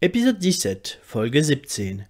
Épisode 17, Folge 17.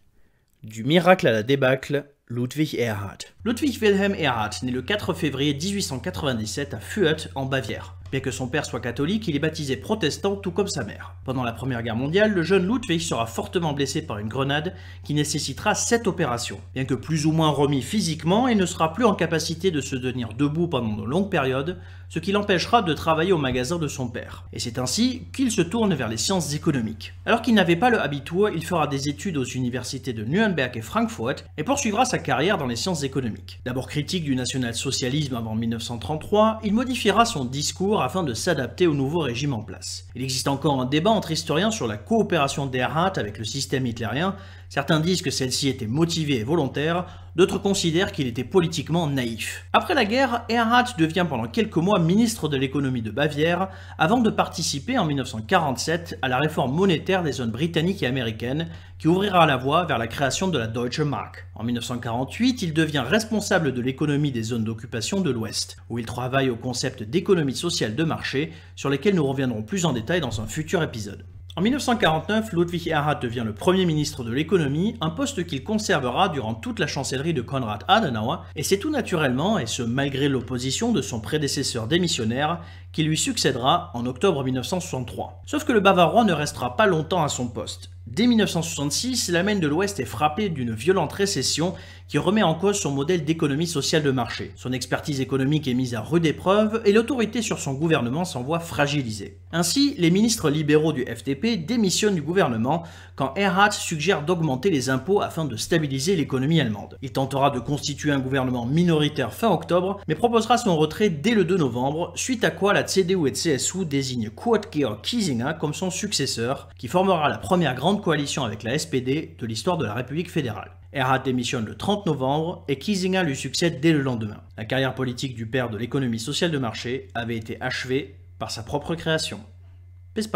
Du miracle à la débâcle, Ludwig Erhard. Ludwig Wilhelm Erhard naît le 4 février 1897 à Fürth, en Bavière. Bien que son père soit catholique, il est baptisé protestant tout comme sa mère. Pendant la Première Guerre mondiale, le jeune Ludwig sera fortement blessé par une grenade qui nécessitera sept opérations. Bien que plus ou moins remis physiquement il ne sera plus en capacité de se tenir debout pendant de longues périodes, ce qui l'empêchera de travailler au magasin de son père. Et c'est ainsi qu'il se tourne vers les sciences économiques. Alors qu'il n'avait pas le habituel il fera des études aux universités de Nuremberg et Frankfurt et poursuivra sa carrière dans les sciences économiques. D'abord critique du national-socialisme avant 1933, il modifiera son discours afin de s'adapter au nouveau régime en place. Il existe encore un débat entre historiens sur la coopération d'Erhardt avec le système hitlérien. Certains disent que celle-ci était motivée et volontaire, d'autres considèrent qu'il était politiquement naïf. Après la guerre, Erhard devient pendant quelques mois ministre de l'économie de Bavière, avant de participer en 1947 à la réforme monétaire des zones britanniques et américaines, qui ouvrira la voie vers la création de la Deutsche Mark. En 1948, il devient responsable de l'économie des zones d'occupation de l'Ouest, où il travaille au concept d'économie sociale de marché, sur lesquels nous reviendrons plus en détail dans un futur épisode. En 1949, Ludwig Erhard devient le premier ministre de l'économie, un poste qu'il conservera durant toute la chancellerie de Konrad Adenauer, et c'est tout naturellement, et ce malgré l'opposition de son prédécesseur démissionnaire, qui lui succédera en octobre 1963. Sauf que le Bavarois ne restera pas longtemps à son poste. Dès 1966, l'Allemagne de l'Ouest est frappée d'une violente récession qui remet en cause son modèle d'économie sociale de marché. Son expertise économique est mise à rude épreuve et l'autorité sur son gouvernement voit fragilisée. Ainsi, les ministres libéraux du FTP démissionnent du gouvernement quand Erhard suggère d'augmenter les impôts afin de stabiliser l'économie allemande. Il tentera de constituer un gouvernement minoritaire fin octobre, mais proposera son retrait dès le 2 novembre, suite à quoi la CDU et CSU désignent Kurt Georg Kiesinger comme son successeur, qui formera la première grande coalition avec la SPD de l'histoire de la République fédérale. Erhard démissionne le 30 novembre et Kiesinger lui succède dès le lendemain. La carrière politique du père de l'économie sociale de marché avait été achevée par sa propre création. Bis